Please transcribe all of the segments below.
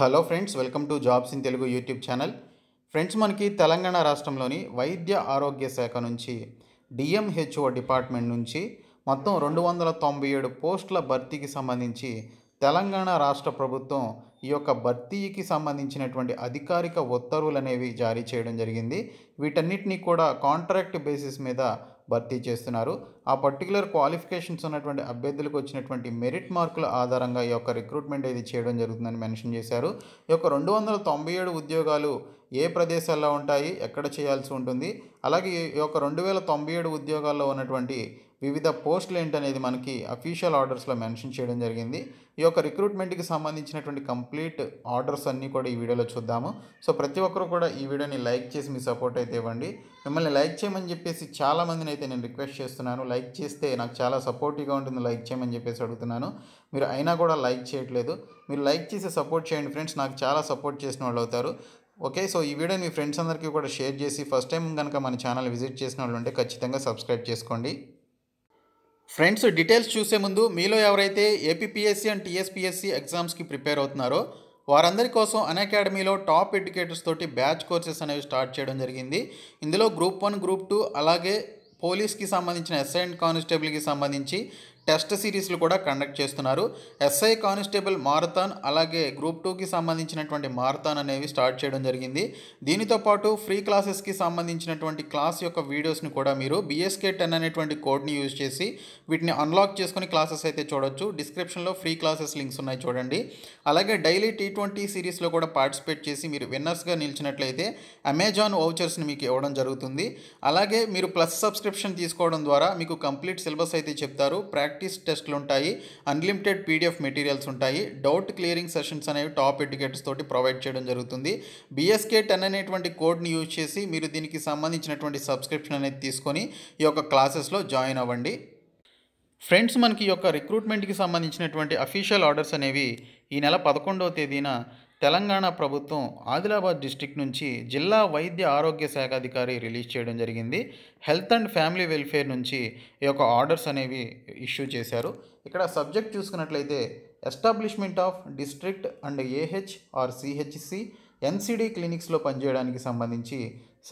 hello friends welcome to jobs in Telugu YouTube channel friends మనకి తెలంగాణ రాష్ట్రంలోని వైద్య ఆరోగ్య శాఖ నుంచి డిఎంహెచ్ఓ డిపార్ట్మెంట్ నుంచి మొత్తం రెండు వందల తొంభై ఏడు పోస్టుల భర్తీకి సంబంధించి తెలంగాణ రాష్ట్ర ప్రభుత్వం ఈ యొక్క భర్తీకి సంబంధించినటువంటి అధికారిక ఉత్తర్వులు అనేవి జారీ చేయడం జరిగింది వీటన్నిటినీ కూడా కాంట్రాక్ట్ బేసిస్ మీద భర్తీ చేస్తున్నారు ఆ పర్టికులర్ క్వాలిఫికేషన్స్ ఉన్నటువంటి అభ్యర్థులకు వచ్చినటువంటి మెరిట్ మార్కుల ఆధారంగా ఈ యొక్క రిక్రూట్మెంట్ ఇది చేయడం జరుగుతుందని మెన్షన్ చేశారు ఈ యొక్క రెండు వందల తొంభై ఏడు ఉద్యోగాలు ఏ ప్రదేశాల్లో ఉంటాయి ఎక్కడ చేయాల్సి ఉంటుంది అలాగే ఈ యొక్క రెండు వేల తొంభై ఏడు ఉద్యోగాల్లో ఉన్నటువంటి వివిధ పోస్టులు ఏంటనేది మనకి అఫీషియల్ ఆర్డర్స్లో మెన్షన్ చేయడం జరిగింది ఈ యొక్క రిక్రూట్మెంట్కి సంబంధించినటువంటి కంప్లీట్ ఆర్డర్స్ అన్నీ కూడా ఈ వీడియోలో చూద్దాము సో ప్రతి ఒక్కరు కూడా ఈ వీడియోని లైక్ చేసి మీ సపోర్ట్ అయితే ఇవ్వండి మిమ్మల్ని లైక్ చేయమని చెప్పేసి చాలామందిని అయితే నేను రిక్వెస్ట్ చేస్తున్నాను లైక్ చేస్తే నాకు చాలా సపోర్టివ్గా ఉంటుంది లైక్ చేయమని చెప్పేసి అడుగుతున్నాను మీరు అయినా కూడా లైక్ చేయట్లేదు మీరు లైక్ చేసి సపోర్ట్ చేయండి ఫ్రెండ్స్ నాకు చాలా సపోర్ట్ చేసిన వాళ్ళు అవుతారు ఓకే సో ఈ వీడియోని మీ ఫ్రెండ్స్ అందరికీ కూడా షేర్ చేసి ఫస్ట్ టైం కనుక మన ఛానల్ విజిట్ చేసిన వాళ్ళు ఉంటే ఖచ్చితంగా సబ్స్క్రైబ్ చేసుకోండి ఫ్రెండ్స్ డీటెయిల్స్ చూసే ముందు మీలో ఎవరైతే ఏపీపీఎస్సీ అండ్ టీఎస్పీఎస్సీ ఎగ్జామ్స్కి ప్రిపేర్ అవుతున్నారో వారందరి కోసం అకాడమీలో టాప్ ఎడ్యుకేటర్స్ తోటి బ్యాచ్ కోర్సెస్ అనేవి స్టార్ట్ చేయడం జరిగింది ఇందులో గ్రూప్ వన్ గ్రూప్ టూ అలాగే పోలీస్కి సంబంధించిన అసైంట్ కానిస్టేబుల్కి సంబంధించి టెస్ట్ సిరీస్లు కూడా కండక్ట్ చేస్తున్నారు ఎస్ఐ కానిస్టేబుల్ మారథాన్ అలాగే గ్రూప్ టూకి సంబంధించినటువంటి మారథాన్ అనేవి స్టార్ట్ చేయడం జరిగింది దీనితో పాటు ఫ్రీ క్లాసెస్కి సంబంధించినటువంటి క్లాస్ యొక్క వీడియోస్ని కూడా మీరు బిఎస్కే టెన్ అనేటువంటి కోడ్ని యూజ్ చేసి వీటిని అన్లాక్ చేసుకుని క్లాసెస్ అయితే చూడొచ్చు డిస్క్రిప్షన్లో ఫ్రీ క్లాసెస్ లింక్స్ ఉన్నాయి చూడండి అలాగే డైలీ టీ ట్వంటీ సిరీస్లో కూడా పార్టిసిపేట్ చేసి మీరు విన్నర్స్గా నిలిచినట్లయితే అమెజాన్ వౌచర్స్ని మీకు ఇవ్వడం జరుగుతుంది అలాగే మీరు ప్లస్ సబ్స్క్రిప్షన్ తీసుకోవడం ద్వారా మీకు కంప్లీట్ సిలబస్ అయితే చెప్తారు ప్రాక్టీస్ ప్రాక్టీస్ టెస్ట్లు ఉంటాయి అన్లిమిటెడ్ పీడిఎఫ్ మెటీరియల్స్ ఉంటాయి డౌట్ క్లియరింగ్ సెషన్స్ అనేవి టాప్ ఎడ్యుకేటర్స్ తోటి ప్రొవైడ్ చేయడం జరుగుతుంది బీఎస్కే టెన్ అనేటువంటి కోడ్ని యూజ్ చేసి మీరు దీనికి సంబంధించినటువంటి సబ్స్క్రిప్షన్ అనేది తీసుకొని ఈ యొక్క క్లాసెస్లో జాయిన్ అవ్వండి ఫ్రెండ్స్ మనకి యొక్క రిక్రూట్మెంట్కి సంబంధించినటువంటి అఫీషియల్ ఆర్డర్స్ అనేవి ఈ నెల పదకొండవ తేదీన తెలంగాణ ప్రభుత్వం ఆదిలాబాద్ డిస్టిక్ నుంచి జిల్లా వైద్య ఆరోగ్య శాఖ అధికారి రిలీజ్ చేయడం జరిగింది హెల్త్ అండ్ ఫ్యామిలీ వెల్ఫేర్ నుంచి ఈ యొక్క ఆర్డర్స్ అనేవి ఇష్యూ చేశారు ఇక్కడ సబ్జెక్ట్ చూసుకున్నట్లయితే establishment of district and AH or CHC NCD క్లినిక్స్లో పనిచేయడానికి సంబంధించి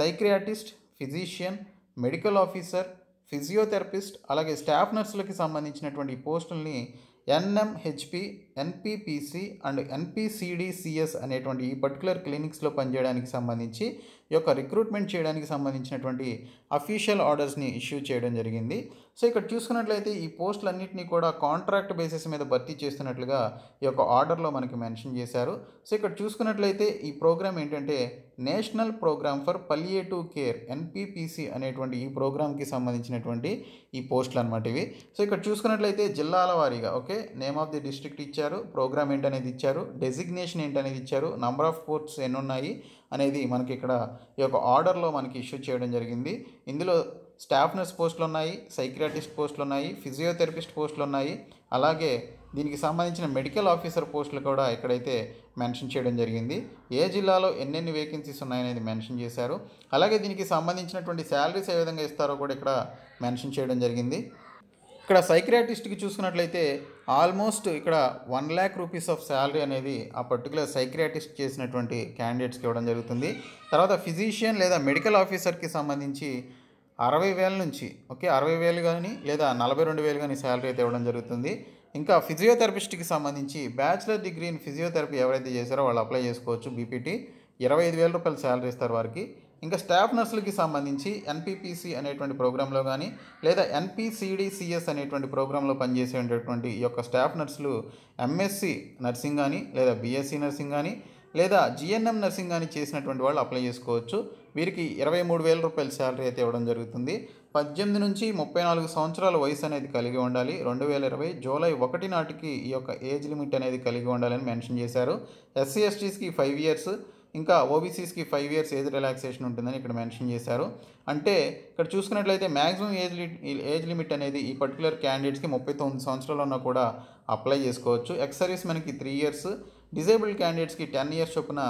psychiatrist physician medical officer physiotherapist అలాగే స్టాఫ్ నర్సులకి సంబంధించినటువంటి పోస్టుల్ని ఎన్ఎంహెచ్పి ఎన్పిపిసి అండ్ ఎన్పిసిడిసిఎస్ అనేటువంటి ఈ పర్టికులర్ క్లినిక్స్లో పనిచేయడానికి సంబంధించి ఈ యొక్క రిక్రూట్మెంట్ చేయడానికి సంబంధించినటువంటి అఫీషియల్ ఆర్డర్స్ని ఇష్యూ చేయడం జరిగింది సో ఇక్కడ చూసుకున్నట్లయితే ఈ పోస్టులన్నింటినీ కూడా కాంట్రాక్ట్ బేసిస్ మీద భర్తీ చేస్తున్నట్లుగా ఈ యొక్క ఆర్డర్లో మనకి మెన్షన్ చేశారు సో ఇక్కడ చూసుకున్నట్లయితే ఈ ప్రోగ్రామ్ ఏంటంటే national programme for palliative care NPPC అనేటువంటి ఈ ప్రోగ్రామ్కి సంబంధించినటువంటి ఈ పోస్టులు అనమాట ఇవి సో ఇక్కడ చూసుకున్నట్లయితే జిల్లాల వారీగా okay name of the district ఇచ్చారు ఇచ్చారు ప్రోగ్రామ్ ఏంటనేది ఇచ్చారు డెసిగ్నేషన్ ఏంటనేది ఇచ్చారు నంబర్ ఆఫ్ పోర్ట్స్ ఎన్ని ఉన్నాయి అనేది మనకి ఇక్కడ ఈ యొక్క ఆర్డర్లో మనకి ఇష్యూ చేయడం జరిగింది ఇందులో స్టాఫ్ నర్స్ పోస్టులు ఉన్నాయి సైక్రాటిస్ట్ పోస్టులు ఉన్నాయి ఫిజియోథెరపిస్ట్ పోస్టులు ఉన్నాయి అలాగే దీనికి సంబంధించిన మెడికల్ ఆఫీసర్ పోస్టులు కూడా ఇక్కడైతే మెన్షన్ చేయడం జరిగింది ఏ జిల్లాలో ఎన్నెన్ని వేకెన్సీస్ ఉన్నాయనేది మెన్షన్ చేశారు అలాగే దీనికి సంబంధించినటువంటి శాలరీస్ ఏ విధంగా ఇస్తారో కూడా ఇక్కడ మెన్షన్ చేయడం జరిగింది ఇక్కడ సైక్రియాటిస్ట్కి చూసుకున్నట్లయితే ఆల్మోస్ట్ ఇక్కడ one lakh rupees of salary అనేది ఆ పర్టికులర్ సైక్రియాటిస్ట్ చేసినటువంటి క్యాండిడేట్స్కి ఇవ్వడం జరుగుతుంది తర్వాత ఫిజీషియన్ లేదా మెడికల్ ఆఫీసర్కి సంబంధించి అరవై వేల నుంచి ఓకే అరవై వేలు కానీ లేదా నలభై రెండు వేలు కానీ శాలరీ అయితే ఇవ్వడం జరుగుతుంది ఇంకా ఫిజియోథెరపిస్ట్కి సంబంధించి బ్యాచిలర్ డిగ్రీ ఇన్ ఫిజియోథెరపీ ఎవరైతే చేశారో వాళ్ళు అప్లై చేసుకోవచ్చు బీపీటీ ఇరవై ఐదు వేల రూపాయలు శాలరీ ఇస్తారు వారికి ఇంకా స్టాఫ్ నర్సులకి సంబంధించి ఎన్పిపిసి అనేటువంటి ప్రోగ్రాంలో కానీ లేదా ఎన్పిసిడిసిఎస్ అనేటువంటి ప్రోగ్రాంలో పనిచేసేటటువంటి ఈ యొక్క స్టాఫ్ నర్సులు ఎంఎస్సి నర్సింగ్ కానీ లేదా బీఎస్సీ నర్సింగ్ కానీ లేదా జిఎన్ఎం నర్సింగ్ కానీ చేసినటువంటి వాళ్ళు అప్లై చేసుకోవచ్చు వీరికి ఇరవై మూడు వేల రూపాయల శాలరీ అయితే ఇవ్వడం జరుగుతుంది పద్దెనిమిది నుంచి ముప్పై నాలుగు సంవత్సరాల వయసు అనేది కలిగి ఉండాలి రెండు వేల ఇరవై జూలై ఒకటి నాటికి ఈ యొక్క ఏజ్ లిమిట్ అనేది కలిగి ఉండాలని మెన్షన్ చేశారు ఎస్సీ ఎస్టీస్కి ఫైవ్ ఇయర్స్ ఇంకా ఓబీసీస్కి ఫైవ్ ఇయర్స్ ఏజ్ రిలాక్సేషన్ ఉంటుందని ఇక్కడ మెన్షన్ చేశారు అంటే ఇక్కడ చూసుకున్నట్లయితే మ్యాక్సిమం ఏజ్ ఏజ్ లిమిట్ అనేది ఈ పర్టికులర్ క్యాండిడేట్స్కి ముప్పై తొమ్మిది సంవత్సరాలు ఉన్నా కూడా అప్లై చేసుకోవచ్చు ఎక్స్ సర్వీస్ మనకి త్రీ ఇయర్స్ డిజేబుల్డ్ క్యాండిడేట్స్కి టెన్ ఇయర్స్ చొప్పున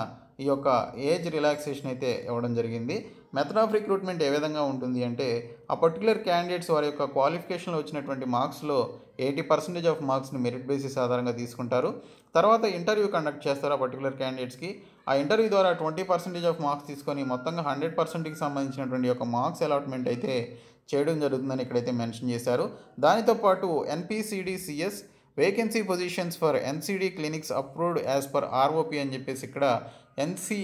ఈ యొక్క ఏజ్ రిలాక్సేషన్ అయితే ఇవ్వడం జరిగింది మెథడ్ ఆఫ్ రిక్రూట్మెంట్ ఏ విధంగా ఉంటుంది అంటే ఆ పర్టికులర్ క్యాండిడేట్స్ వారి యొక్క క్వాలిఫికేషన్లో వచ్చినటువంటి మార్క్స్లో ఎయిటీ పర్సెంటేజ్ ఆఫ్ మార్క్స్ని మెరిట్ బేసిస్ ఆధారంగా తీసుకుంటారు తర్వాత ఇంటర్వ్యూ కండక్ట్ చేస్తారు ఆ పర్టికులర్ క్యాండిడేట్స్కి ఆ ఇంటర్వ్యూ ద్వారా ట్వంటీ పర్సెంటేజ్ ఆఫ్ మార్క్స్ తీసుకొని మొత్తంగా హండ్రెడ్ పర్సెంట్కి సంబంధించినటువంటి యొక్క మార్క్స్ అలాట్మెంట్ అయితే చేయడం జరుగుతుందని ఇక్కడైతే మెన్షన్ చేశారు దానితో పాటు NPCD CS vacancy positions for NCD clinics approved as per ROP అని చెప్పేసి ఇక్కడ ఎన్సీ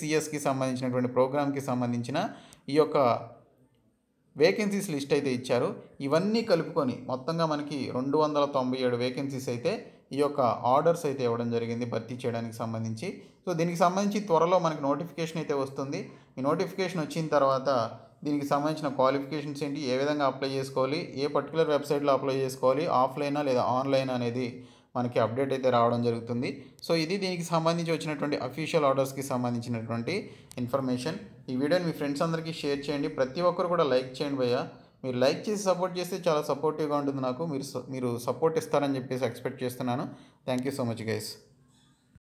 సిఎస్కి సంబంధించినటువంటి ప్రోగ్రామ్కి సంబంధించిన ఈ యొక్క వేకెన్సీస్ లిస్ట్ అయితే ఇచ్చారు ఇవన్నీ కలుపుకొని మొత్తంగా మనకి రెండు వందల తొంభై ఏడు వేకెన్సీస్ అయితే ఈ యొక్క ఆర్డర్స్ అయితే ఇవ్వడం జరిగింది భర్తీ చేయడానికి సంబంధించి సో దీనికి సంబంధించి త్వరలో మనకి నోటిఫికేషన్ అయితే వస్తుంది ఈ నోటిఫికేషన్ వచ్చిన తర్వాత దీనికి సంబంధించిన క్వాలిఫికేషన్స్ ఏంటి ఏ విధంగా అప్లై చేసుకోవాలి ఏ పర్టికులర్ వెబ్సైట్లో అప్లై చేసుకోవాలి ఆఫ్లైనా లేదా ఆన్లైన్ అనేది మనకి అప్డేట్ అయితే రావడం జరుగుతుంది సో ఇది దీనికి సంబంధించి వచ్చినటువంటి అఫీషియల్ ఆర్డర్స్కి సంబంధించినటువంటి ఇన్ఫర్మేషన్ ఈ వీడియోని మీ ఫ్రెండ్స్ అందరికీ షేర్ చేయండి ప్రతి ఒక్కరు కూడా లైక్ చేయండి భయ్యా మీరు లైక్ చేసి సపోర్ట్ చేస్తే చాలా సపోర్టివ్గా ఉంటుంది నాకు మీరు మీరు సపోర్ట్ ఇస్తారని చెప్పేసి ఎక్స్పెక్ట్ చేస్తున్నాను thank you so much guys